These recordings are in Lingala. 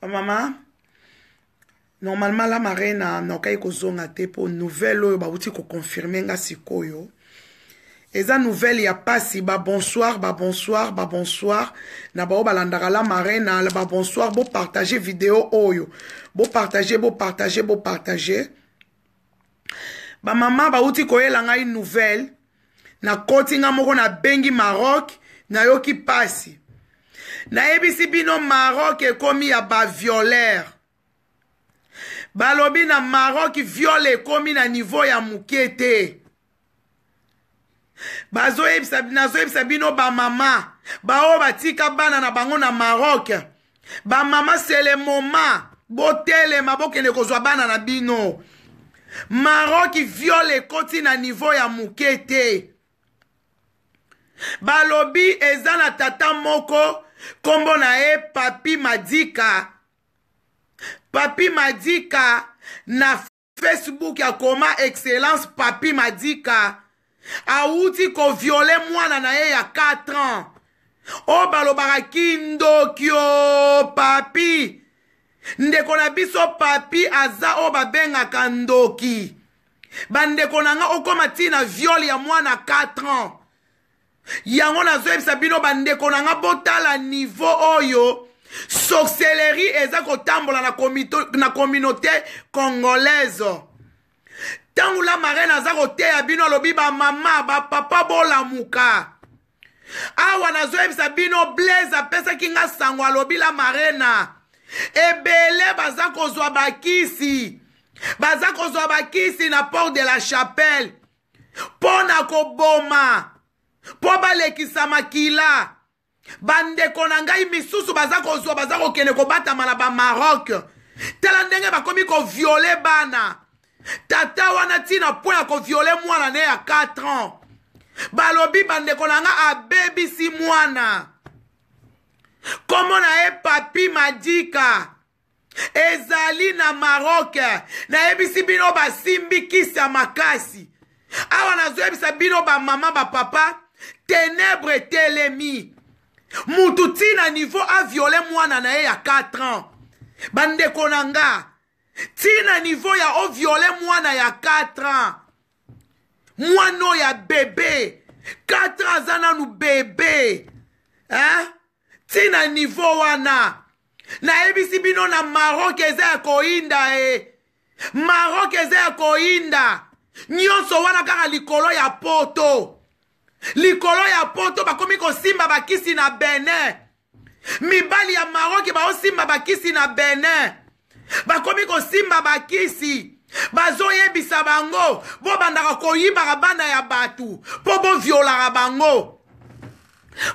bamama oh, normalement la marena naokai kozonga te mpo nouvelle oyo euh, bauti kokonfirme nga sikoyo eza nouvelle ya pasi babonsoir babonsoir babonsoir na bao oh, balandaka la marena babonsoir bopartage video oyo oh, bopartage bopartage bopartage bamama bauti koyela ngai nouvelle nakoti nga moko nabengi maroc nayoki pasi nayebisi bino maroc ekomi ya baviolere balobi na maroc viole ekomi na niveau ya moke te nazoyebisa bino bamama baoyo batika bana na bango na maroc bamama sele moma botelema bokende kozwa bana na bino maroc viole ekoti na niveau ya moke te balobi eza na tata moko nkombo na ye papi madika papi madika na facebook akoma excellence papi madika awuti koviole mwana na ye ya 4 ans oyo balobaka kindoki o papi ndeko na biso papi aza oyo babengaka ndoki bandeko na nga okóma ntina viole ya mwana 4 ans yango nazoyebisa bino bandeko na nga botala niveau oyo sorcellerie eza kotambola na, komito, na communauté congolaise ntango la marene aza koteya bino alobi bamama bapapa bolamuka awa nazoyebisa bino blaise apesaki nga sango alobi la marena ebele baza kozwa bakisi baza kozwa bakisi na port de la chapelle mpo na koboma mpo balekisa makila bandeko na ngai misusu baza kozwa baza kokende kobatama na bamarok tala ndenge bakomi koviole bana tata wana ntina mpo ya koviole mwana ne ya 4 ans balobi bandeko na nga abebisi mwana kombo na ye papi madika ezali na marok nayebisi bino basimbi kisi ya makasi awa nazoyebisa bino bamama bapapa ténèbre etelemi mutu ntina nivo aviole mwana na ye ya 4 ans bandeko na nga ntina nivo ya oviole mwana ya 4 ans mwana oyo ya bebe 4 ans aza nanu bebe ntina eh? nivo wana nayebisi bino na marok eza ya koyinda e marok eza ya koyinda nyonso wana kaka likolo ya poto likolo ya poto bakomi kosimba bakisi na benin mibali ya maroki baosimba bakisi na benin bakomi kosimba bakisi bazoyebisa bango bobandaka koyibaka bana ya bato mpo boviolaka bango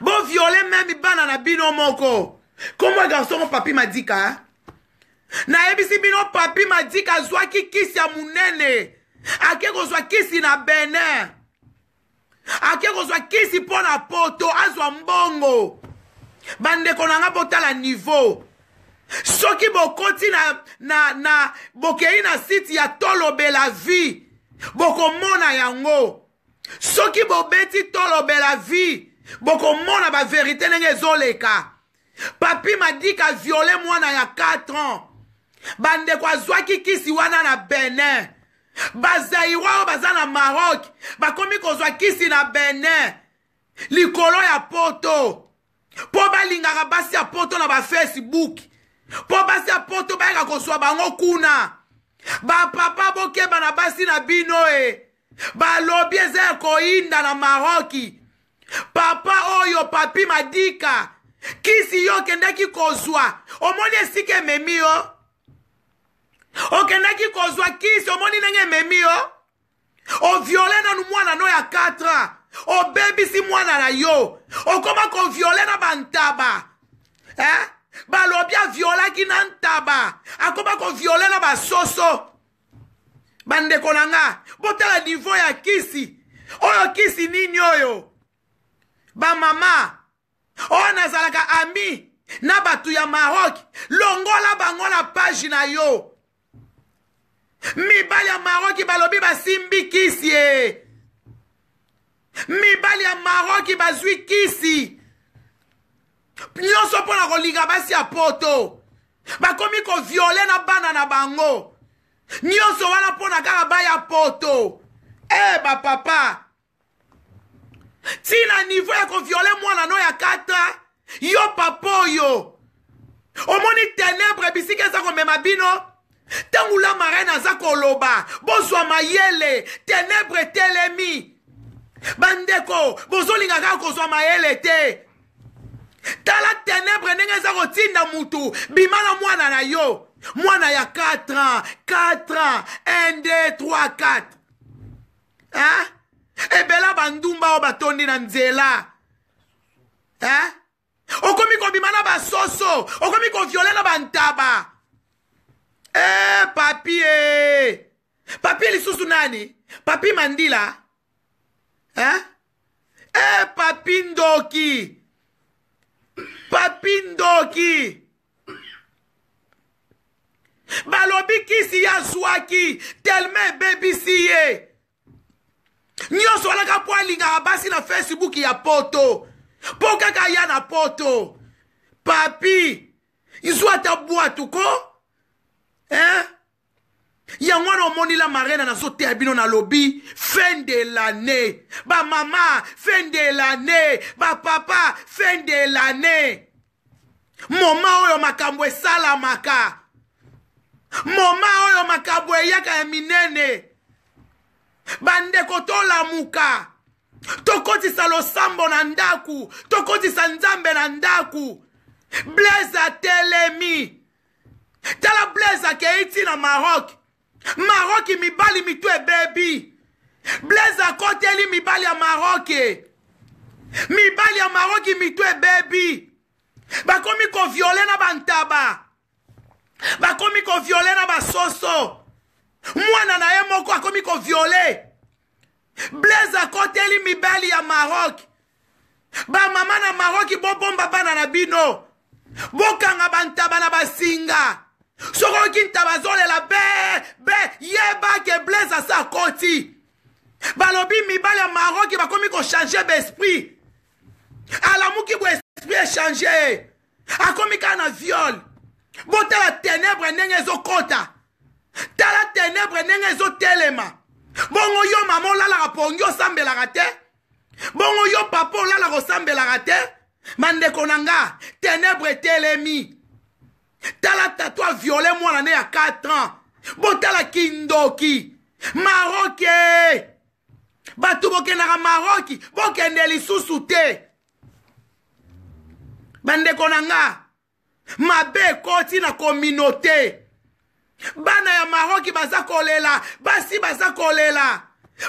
boviole memi bana na bino moko komo ya garsongo papi madika nayebisi bino papi madika azwaki kisi ya monene ake kozwa kisi na benin ake kozwa kisi mpo na poto azwa mbongo bandeko na nga botala niveau soki bokoti na, na, na bokei na site ya tolobela vie bokomona yango soki bobeti tolobela vie bokomona baverité ndenge ezoleka papi madika viole mwana ya 4 ans bandeko azwaki kisi wana na benin bazaïwa oyo baza na maroc bakomi kozwa kisi na benin likolo ya poto mpo balingaka basi ya poto na bafacebook mpo basi ya poto bayaka kozwa bango kuna bapapa bokeba na basi na bino e balobi eza ya koyinda na maroki papa oyo papi madika kisi yo okendaki kozwa omoni esika ememi yo okendaki kozwa kisi tomoni ndenge ememi yo oviole nanu mwana no ya 4 obebisi mwana na yo okóma koviole na bantaba eh? balobi aviolaki na ntaba akóma koviole na basoso bandeko na nga botala nivo ya kisi oyo kisi nini oyo bamama oyo nazalaka ami na bato ya marok longola bango na page na yo mibali ya maroki balobi basimbi kisi e mibali ya maroki bazwi kisi nyonso mpo na kolinga basi ya poto bakomi koviole na bana na bango nyonso wana mpona kaka baya poto e eh, bapapa ntina nivo ya koviole mwana no ya kata yo papa oyo omoni tenebre bisika eza komema bino ntango lamarene aza koloba bozwa mayele tenebre etelemi bandeko bozolinga kaka kozwa mayele te tala tenebre ndenge eza kotinda mutu bima na mwana na yo mwana ya 4 ans 4 ans 1 2 3 4 hein? ebela bandumba oyo batondi na nzela hein? okomi kobima na basoso okomi koviole na bantaba eh, papi e papi lisusu nani papi mandila eh? Eh, papi ndoki papi ndoki balobi kisi ye azwaki telema ebebisi ye nyonso alaka mpo alingaka basi na facebook ya poto mpo kaka ya na poto papi nzwata bwatuko eh? yango wana omonila marena nazoteya bino na lobi fin de lannée bamama fin de lannée bapapa fin de lannée moma oyo makambo esalamaka moma oyo makambo eyaka ya minene bandeko tolamuka tokotisa losambo na ndaku tokotisa nzambe na ndaku blaise atelemi tala blaise akei ntina marok marok mibali mitu ebebi blaise akoteli mibali ya maroke mibali ya maroki mitu ebebi bakomi koviole na bantaba bakomi koviole na basoso mwana na ye moko akomi koviole blaise akoteli mibali ya marok bamama na maroki bobomba bana na bino bokanga bantaba na basinga soko okinta bazolela be be yeba ke blaise ase akoti balobi mibali ya maroki bakomi kochange baesprit alamuki bo esprit echange akomi kaka na viole botala ténèbre ndenge ezokɔta tala ténèbre ndenge ezotelema bongo yo mama olalaka pongi osambelaka te bongo yo papa olalaka osambelaka te mandeko na nga ténèbre etelemi tala tato aviole mwana ne ya 4 ans botala kindoki maroke eh. bato bokendaka maroki bokende lisusu te bandeko na nga mabe ekoti na kominote bana ya maroki baza kolela basi baza kolela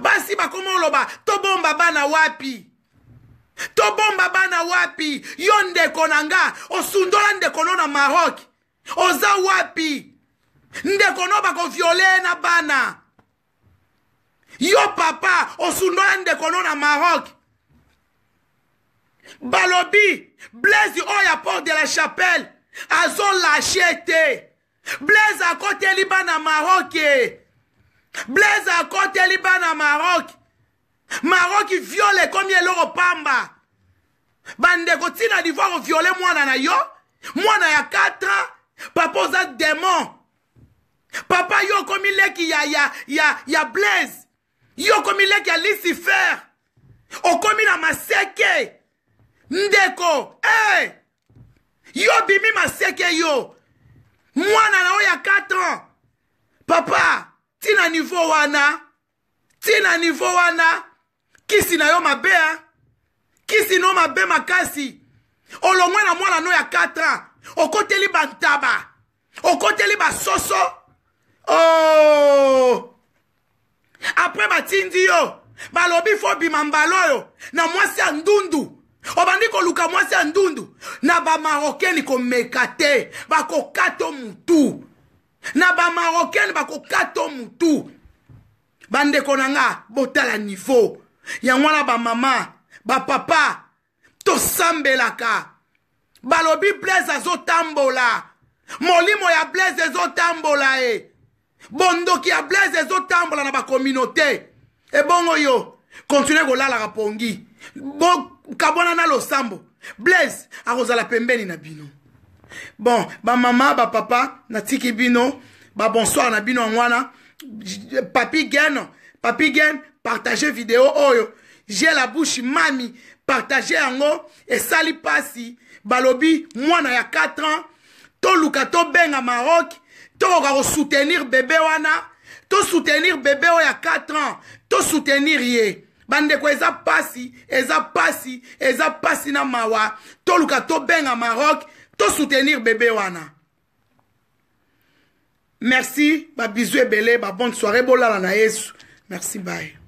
basi bakoma oloba tobomba bana wapi tobomba bana wapi yo ndeko na nga osundola ndeko no na maroki oza wapi ndeko no bakoviole na bana yo papa osundola ndeko no na maroc balobi blaise oyo aport de la chapelle azolashe te blaise akoteli bana maroc blaise akoteli bana maroc maroc viole ekomi eloko pamba bandeko ntina divoir oviole mwana na yo mwana ya 4 ans papa oza demon papa yo okomi leki ya, ya, ya, ya blaise yo okomi leki ya lucifer okomi oh, na maseke ndeko hey! yo bimi maseke yo mwana na oyo ya 4 ans papa ntina nivo wana ntina nivo wana kisi na yo mabe a kisi na yo mabe makasi olongwe oh, na mwana no ya 4 ans okoteli bantaba okoteli basoso oh! apres batindi yo balobi fo bima mbala oyo na mwasi ya ndundu obandi koluka mwasi ya ndundu na bamarokeni komeka te bakokata mutu na bamarokeni bakokata mutu bandeko na nga botala nivo yango wana bamama bapapa tosambelaka balobi blaise azotambola molimo ya blaise ezotambola ye bondoki ya blaise ezotambola na bakominauté ebongo yo kontinue kolalaka pongi bokabwana na losambo blaise akozala pembeni na bino bon bamama bapapa natiki bino babonsoir na bino yango wana papi gen papi gen partage video oyo j'ai la bouche mami partage yango esali mpasi balobi mwana ya 4 ans toluka tobenga maroc tokoka kosoutenir bebe wana tosoutenir bebe oyo ya 4 ans tosoutenir ye bandeko eza pasi eza pasi eza pasi na mawa toluka tobenga maroc tosoutenir bebe wana merci babizu ebele babonne soire bolala na yesu merci baye